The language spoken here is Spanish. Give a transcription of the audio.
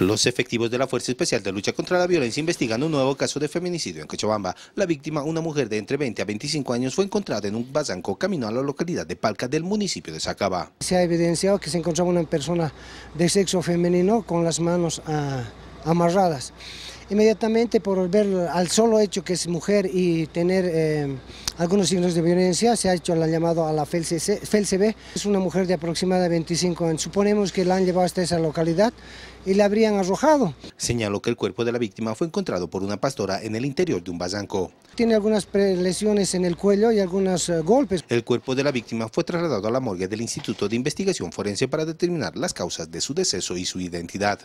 Los efectivos de la Fuerza Especial de Lucha contra la Violencia investigan un nuevo caso de feminicidio en Cochabamba. La víctima, una mujer de entre 20 a 25 años, fue encontrada en un bazanco camino a la localidad de Palca del municipio de Sacaba. Se ha evidenciado que se encontraba una persona de sexo femenino con las manos ah, amarradas inmediatamente por ver al solo hecho que es mujer y tener eh, algunos signos de violencia, se ha hecho la llamado a la FELCB. E es una mujer de aproximadamente 25 años. Suponemos que la han llevado hasta esa localidad y la habrían arrojado. Señaló que el cuerpo de la víctima fue encontrado por una pastora en el interior de un bazanco. Tiene algunas lesiones en el cuello y algunos eh, golpes. El cuerpo de la víctima fue trasladado a la morgue del Instituto de Investigación Forense para determinar las causas de su deceso y su identidad.